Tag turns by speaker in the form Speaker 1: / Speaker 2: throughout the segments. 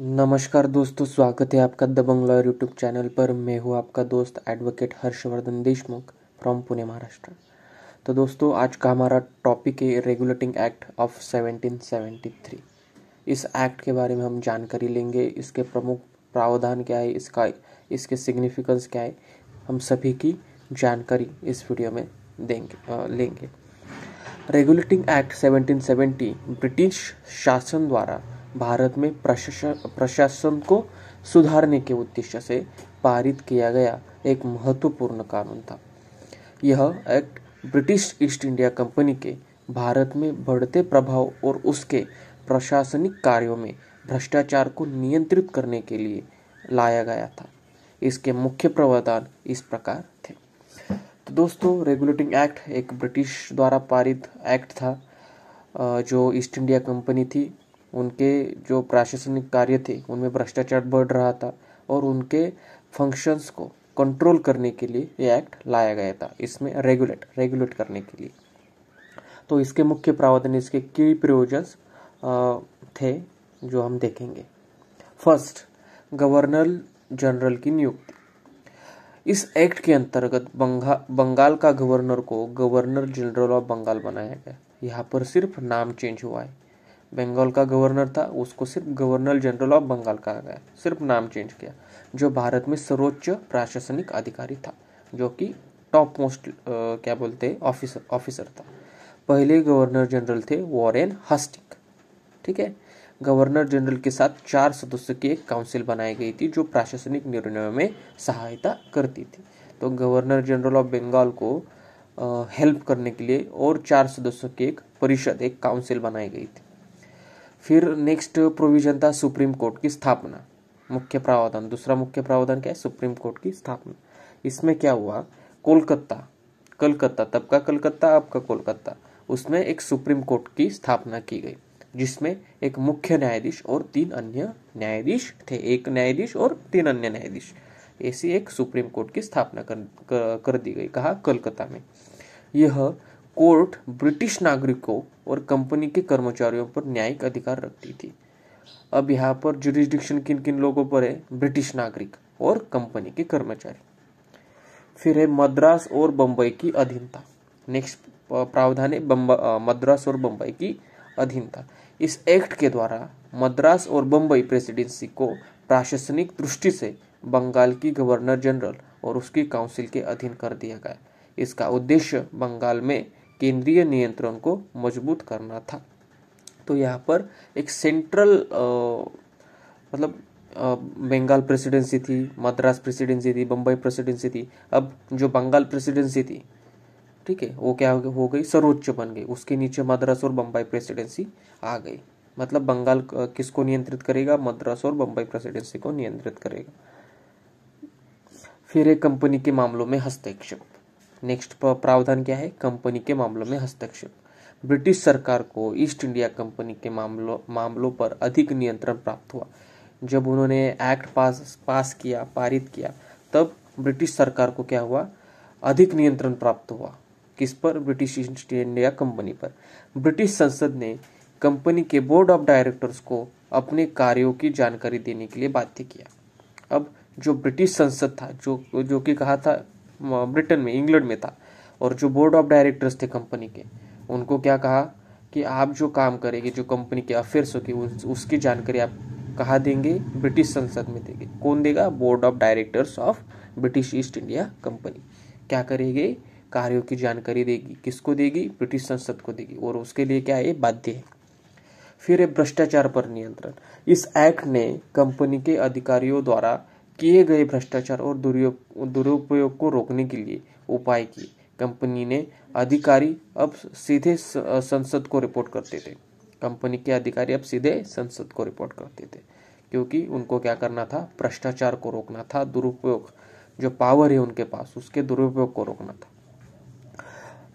Speaker 1: नमस्कार दोस्तों स्वागत है आपका दबंग लॉयर यूट्यूब चैनल पर मैं हूँ आपका दोस्त एडवोकेट हर्षवर्धन देशमुख फ्रॉम पुणे महाराष्ट्र तो दोस्तों आज का हमारा टॉपिक है रेगुलेटिंग एक्ट ऑफ 1773 इस एक्ट के बारे में हम जानकारी लेंगे इसके प्रमुख प्रावधान क्या है इसका इसके सिग्निफिकेंस क्या है हम सभी की जानकारी इस वीडियो में देंगे आ, लेंगे रेगुलेटिंग एक्ट 1770 ब्रिटिश शासन द्वारा भारत में प्रशासन को सुधारने के उद्देश्य से पारित किया गया एक महत्वपूर्ण कानून था यह act British East India company के भारत में बढ़ते प्रभाव और उसके प्रशासनिक कार्यों में भ्रष्टाचार को नियंत्रित करने के लिए लाया गया था इसके मुख्य प्रावधान इस प्रकार थे तो दोस्तों रेगुलेटिंग एक्ट एक ब्रिटिश द्वारा पारित एक्ट था जो ईस्ट इंडिया कंपनी थी उनके जो प्रशासनिक कार्य थे उनमें भ्रष्टाचार बढ़ रहा था और उनके फंक्शंस को कंट्रोल करने के लिए ये एक्ट लाया गया था इसमें रेगुलेट रेगुलेट करने के लिए तो इसके मुख्य प्रावधान इसके की प्रयोजन थे जो हम देखेंगे फर्स्ट गवर्नर जनरल की नियुक्ति इस एक्ट के अंतर्गत बंगा बंगाल का गवर्नर को गवर्नर जनरल ऑफ बंगाल बनाया गया यहाँ पर सिर्फ नाम चेंज हुआ है बंगाल का गवर्नर था उसको सिर्फ गवर्नर जनरल ऑफ बंगाल कहा गया सिर्फ नाम चेंज किया जो भारत में सर्वोच्च प्रशासनिक अधिकारी था जो कि टॉप मोस्ट क्या बोलते ऑफिसर ऑफिसर था पहले गवर्नर जनरल थे वॉरेन हस्टिक ठीक है गवर्नर जनरल के साथ चार सदस्य की एक काउंसिल बनाई गई थी जो प्रशासनिक निर्णयों में सहायता करती थी तो गवर्नर जनरल ऑफ बंगाल को हेल्प करने के लिए और चार सदस्यों की एक परिषद एक काउंसिल बनाई गई थी फिर नेक्स्ट प्रोविजन था सुप्रीम कोर्ट की स्थापना मुख्य प्रावधान दूसरा मुख्य प्रावधान क्या है सुप्रीम कोर्ट की स्थापना इसमें क्या हुआ कोलकाता कलकत्ता तब का कलकत्ता अब का कोलकाता उसमें एक सुप्रीम कोर्ट की स्थापना की गई जिसमें एक मुख्य न्यायाधीश और तीन अन्य न्यायाधीश थे एक न्यायाधीश और तीन अन्य न्यायाधीश ऐसी एक सुप्रीम कोर्ट की स्थापना कर, कर, कर दी गई कहा कलकत्ता में यह कोर्ट ब्रिटिश नागरिकों और कंपनी के कर्मचारियों पर न्यायिक अधिकार रखती थी अब यहाँ पर जुडिस्डिक्शन किन किन लोगों पर है ब्रिटिश नागरिक और कंपनी के कर्मचारी फिर है मद्रास और बंबई की अधीनता नेक्स्ट प्रावधान है मद्रास और बंबई की अधीनता इस एक्ट के द्वारा मद्रास और बंबई प्रेसिडेंसी को प्रशासनिक दृष्टि से बंगाल की गवर्नर जनरल और उसकी काउंसिल के अधीन कर दिया गया इसका उद्देश्य बंगाल में केंद्रीय नियंत्रण को मजबूत करना था तो यहाँ पर एक सेंट्रल मतलब बंगाल प्रेसिडेंसी थी मद्रास प्रेसिडेंसी थी बम्बई प्रेसिडेंसी थी अब जो बंगाल प्रेसिडेंसी थी ठीक है वो क्या हो गई सर्वोच्च बन गई उसके नीचे मद्रास और बम्बई प्रेसिडेंसी आ गई मतलब बंगाल किसको नियंत्रित करेगा मद्रास और बम्बई प्रेसिडेंसी को नियंत्रित करेगा फिर एक कंपनी के मामलों में हस्तक्षेप नेक्स्ट प्रावधान क्या है कंपनी के मामलों में हस्तक्षेप ब्रिटिश सरकार को ईस्ट इंडिया कंपनी के मामलों मामलों पर अधिक नियंत्रण प्राप्त हुआ जब उन्होंने एक्ट पास पास किया पारित किया तब ब्रिटिश सरकार को क्या हुआ अधिक नियंत्रण प्राप्त हुआ किस पर ब्रिटिश ईस्ट इंडिया कंपनी पर ब्रिटिश संसद ने कंपनी के बोर्ड ऑफ डायरेक्टर्स को अपने कार्यों की जानकारी देने के लिए बाध्य किया अब जो ब्रिटिश संसद था जो जो कि कहा था ब्रिटेन में इंग्लैंड में था और जो बोर्ड ऑफ डायरेक्टर्स थे कंपनी के उनको क्या कहा कि आप जो काम करेंगे जो कंपनी के अफेयर्स होगी उसकी जानकारी आप कहा देंगे ब्रिटिश संसद में देंगे कौन देगा board of directors of British East India company क्या करेगी कार्यों की जानकारी देगी किसको देगी ब्रिटिश संसद को देगी और उसके लिए क्या है बाध्य है फिर है भ्रष्टाचार पर नियंत्रण इस एक्ट ने कंपनी के अधिकारियों द्वारा किए गए भ्रष्टाचार और दुरुपयोग दुरुपयोग को रोकने के लिए उपाय किए कंपनी ने अधिकारी अब सीधे संसद को रिपोर्ट करते थे कंपनी के अधिकारी अब सीधे संसद को रिपोर्ट करते थे क्योंकि उनको क्या करना था भ्रष्टाचार को रोकना था दुरुपयोग जो पावर है उनके पास उसके दुरुपयोग को रोकना था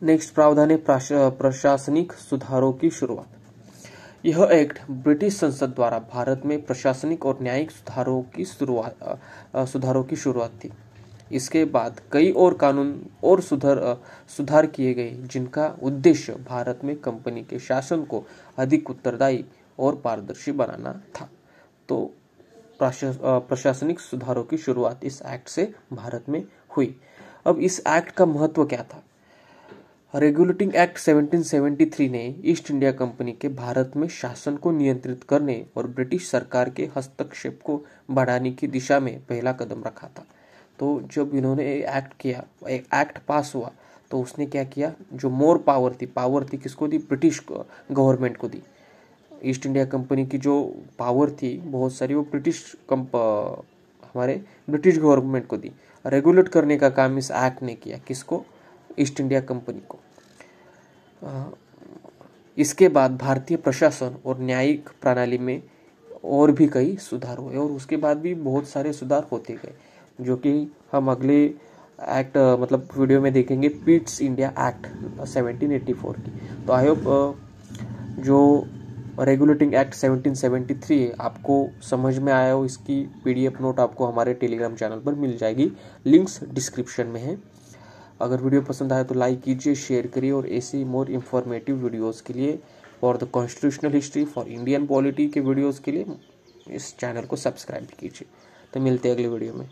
Speaker 1: नेक्स्ट प्रावधान है प्रशासनिक सुधारों की शुरुआत यह एक्ट ब्रिटिश संसद द्वारा भारत में प्रशासनिक और न्यायिक सुधारों की शुरुआत सुधारों की शुरुआत थी इसके बाद कई और कानून और सुधार सुधार किए गए जिनका उद्देश्य भारत में कंपनी के शासन को अधिक उत्तरदायी और पारदर्शी बनाना था तो प्रशासनिक सुधारों की शुरुआत इस एक्ट से भारत में हुई अब इस एक्ट का महत्व क्या था रेगुलेटिंग एक्ट 1773 ने ईस्ट इंडिया कंपनी के भारत में शासन को नियंत्रित करने और ब्रिटिश सरकार के हस्तक्षेप को बढ़ाने की दिशा में पहला कदम रखा था तो जब इन्होंने एक्ट किया एक एक्ट पास हुआ तो उसने क्या किया जो मोर पावर थी पावर थी किसको दी ब्रिटिश गवर्नमेंट को दी ईस्ट इंडिया कंपनी की जो पावर थी बहुत सारी वो ब्रिटिश कंप हमारे ब्रिटिश गवर्नमेंट को दी रेगुलेट करने का काम इस एक्ट ने किया किसको ईस्ट इंडिया कंपनी को इसके बाद भारतीय प्रशासन और न्यायिक प्रणाली में और भी कई सुधार हुए और उसके बाद भी बहुत सारे सुधार होते गए जो कि हम अगले एक्ट मतलब वीडियो में देखेंगे पिट्स इंडिया एक्ट 1784 की तो आई होप जो रेगुलेटिंग एक्ट 1773 है आपको समझ में आया हो इसकी पीडीएफ नोट आपको हमारे टेलीग्राम चैनल पर मिल जाएगी लिंक्स डिस्क्रिप्शन में है अगर वीडियो पसंद आए तो लाइक कीजिए शेयर करिए और ऐसी मोर इन्फॉर्मेटिव वीडियोज़ के लिए for the constitutional history for Indian polity के वीडियोज़ के लिए इस चैनल को सब्सक्राइब कीजिए तो मिलते हैं अगले वीडियो में